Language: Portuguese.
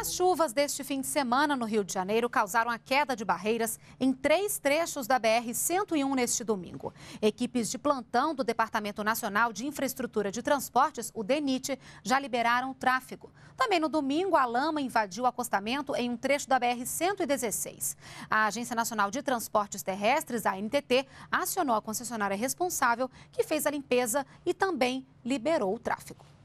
As chuvas deste fim de semana no Rio de Janeiro causaram a queda de barreiras em três trechos da BR-101 neste domingo. Equipes de plantão do Departamento Nacional de Infraestrutura de Transportes, o DENIT, já liberaram o tráfego. Também no domingo, a lama invadiu o acostamento em um trecho da BR-116. A Agência Nacional de Transportes Terrestres, a ANTT, acionou a concessionária responsável, que fez a limpeza e também liberou o tráfego.